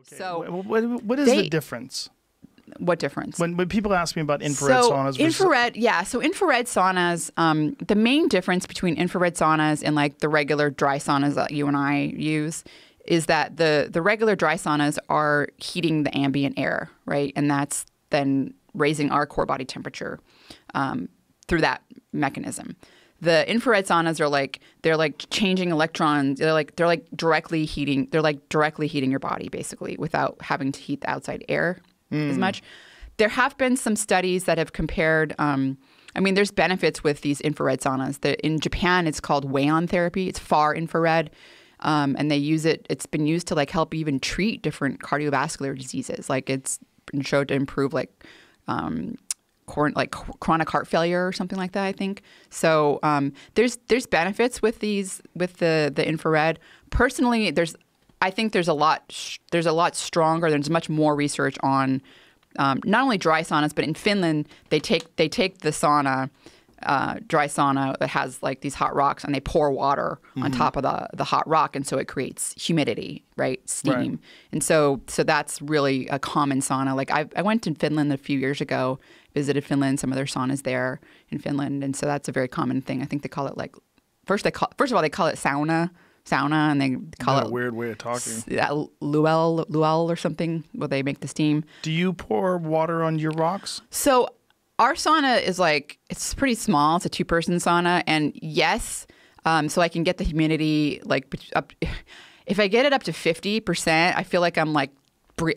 Okay. So what, what is they, the difference? What difference? When, when people ask me about infrared so saunas, versus... infrared, yeah. So infrared saunas, um, the main difference between infrared saunas and like the regular dry saunas that you and I use is that the the regular dry saunas are heating the ambient air, right? And that's then raising our core body temperature um, through that mechanism the infrared saunas are like they're like changing electrons. They're like they're like directly heating. They're like directly heating your body basically without having to heat the outside air mm. as much. There have been some studies that have compared. Um, I mean, there's benefits with these infrared saunas. The, in Japan, it's called wayon therapy. It's far infrared, um, and they use it. It's been used to like help even treat different cardiovascular diseases. Like it's been shown to improve like um, like chronic heart failure or something like that. I think so. Um, there's there's benefits with these with the the infrared. Personally, there's I think there's a lot there's a lot stronger. There's much more research on um, not only dry saunas, but in Finland they take they take the sauna uh, dry sauna that has like these hot rocks and they pour water mm-hmm. on top of the, the hot rock and so it creates humidity right steam right. and so so that's really a common sauna like I, I went to finland a few years ago visited finland some of their saunas there in finland and so that's a very common thing i think they call it like first they call first of all they call it sauna sauna and they call that it weird way of talking yeah luell luell or something where they make the steam do you pour water on your rocks so our sauna is like it's pretty small. It's a two person sauna, and yes, um, so I can get the humidity like up. If I get it up to fifty percent, I feel like I'm like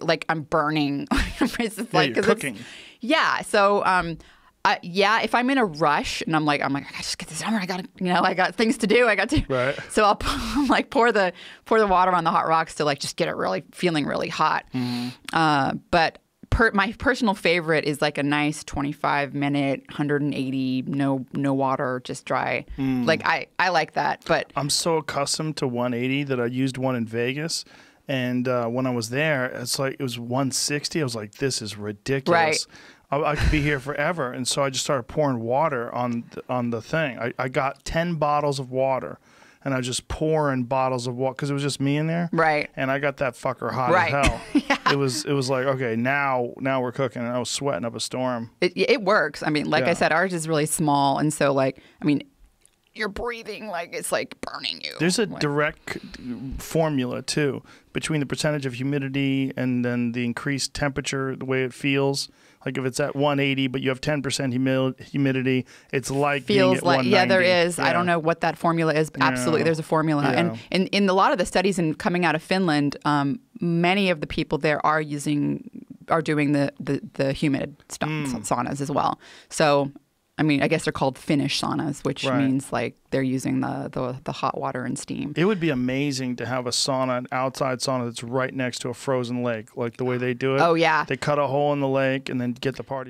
like I'm burning. it's yeah, like you're cooking. yeah, so. Um, uh, yeah, if I'm in a rush and I'm like, I'm like, I gotta just get this over. I got, you know, I got things to do. I got to. Right. So I'll like pour the pour the water on the hot rocks to like just get it really feeling really hot. Mm uh, but per, my personal favorite is like a nice 25 minute 180 no no water just dry mm. like i i like that but i'm so accustomed to 180 that i used one in vegas and uh, when i was there it's like it was 160 i was like this is ridiculous right. I, I could be here forever, and so I just started pouring water on on the thing. I, I got ten bottles of water, and I was just pouring bottles of water because it was just me in there. Right. And I got that fucker hot right. as hell. yeah. It was it was like okay now now we're cooking and I was sweating up a storm. It, it works. I mean, like yeah. I said, ours is really small, and so like I mean you're breathing like it's like burning you. There's a like, direct formula too between the percentage of humidity and then the increased temperature, the way it feels. Like if it's at 180, but you have 10% humidity, it's like feels like yeah, there is. Yeah. I don't know what that formula is. absolutely, yeah. there's a formula, yeah. and in, in a lot of the studies and coming out of Finland, um, many of the people there are using are doing the the, the humid mm. saunas as well. So I mean, I guess they're called Finnish saunas, which right. means like they're using the, the, the hot water and steam. It would be amazing to have a sauna, an outside sauna that's right next to a frozen lake, like the way they do it. Oh yeah, they cut a hole in the lake and then get the party.